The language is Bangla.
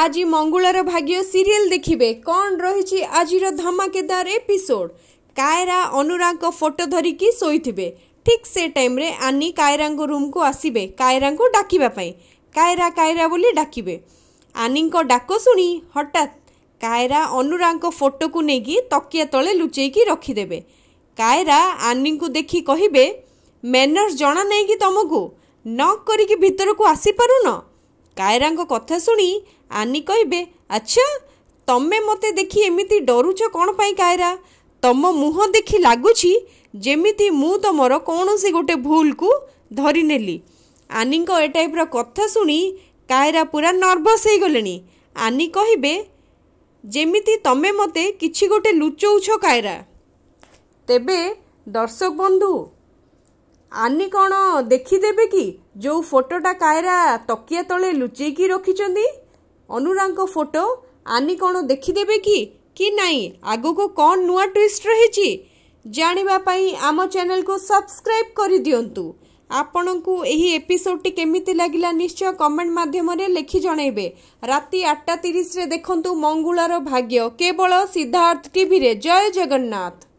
আজ মঙ্গলার ভাগ্য সিরিয়েল দেখিবে কণ রয়েছে আজির ধমাকেদার এপিসোড কায়রা অনুরাঙ্ক ফটো ধরিকি শোইথিবে ঠিক সে টাইমরে আনি কায়রাঙ্ক রুমকু আসিবে কায়রাঙ্ক ডাকিবা পাই কায়রা কায়রা বলি ডাকিবে আনিঙ্ক ডাক শুনি হঠাৎ কায়রা অনুরাঙ্ক ফটোকু নেইকি তকিয়া তলে লুচেইকি রখিদেবে কায়রা আনিঙ্কু দেখি কহিবে ম্যানর্স জଣା ନାହିଁ କି ତମକୁ ନ କରିକି ଭିତରକୁ ଆସିପାରୁନ କାଏରାଙ୍କ କଥା ଶୁଣି ଆନି କହିବେ ଆଚ୍ଛା ତମେ ମୋତେ ଦେଖି ଏମିତି ଡରୁଛ କ'ଣ ପାଇଁ କାଏରା ତମ ମୁହଁ ଦେଖି ଲାଗୁଛି ଯେମିତି ମୁଁ ତମର କୌଣସି ଗୋଟେ ଭୁଲକୁ ଧରିନେଲି ଆନିଙ୍କ ଏ ଟାଇପ୍ର କଥା ଶୁଣି କାଏରା ପୁରା ନର୍ଭସ୍ ହେଇଗଲେଣି ଆନି କହିବେ ଯେମିତି ତମେ ମୋତେ କିଛି ଗୋଟେ ଲୁଚଉଛ କାଏରା ତେବେ ଦର୍ଶକ ବନ୍ଧୁ ଆନି କ'ଣ ଦେଖିଦେବେ କି ଯେଉଁ ଫଟୋଟା କାଏରା ତକିଆ ତଳେ ଲୁଚେଇକି ରଖିଛନ୍ତି ଅନୁରାଙ୍କ ଫଟୋ ଆନି କ'ଣ ଦେଖିଦେବେ କି କି ନାହିଁ ଆଗକୁ କ'ଣ ନୂଆ ଟ୍ୱିଷ୍ଟ ରହିଛି ଜାଣିବା ପାଇଁ ଆମ ଚ୍ୟାନେଲକୁ ସବସ୍କ୍ରାଇବ୍ କରିଦିଅନ୍ତୁ ଆପଣଙ୍କୁ ଏହି ଏପିସୋଡ଼ଟି କେମିତି ଲାଗିଲା ନିଶ୍ଚୟ କମେଣ୍ଟ ମାଧ୍ୟମରେ ଲେଖି ଜଣେଇବେ ରାତି ଆଠଟା ତିରିଶରେ ଦେଖନ୍ତୁ ମଙ୍ଗୁଳାର ଭାଗ୍ୟ କେବଳ ସିଦ୍ଧାର୍ଥ ଟିଭିରେ ଜୟ ଜଗନ୍ନାଥ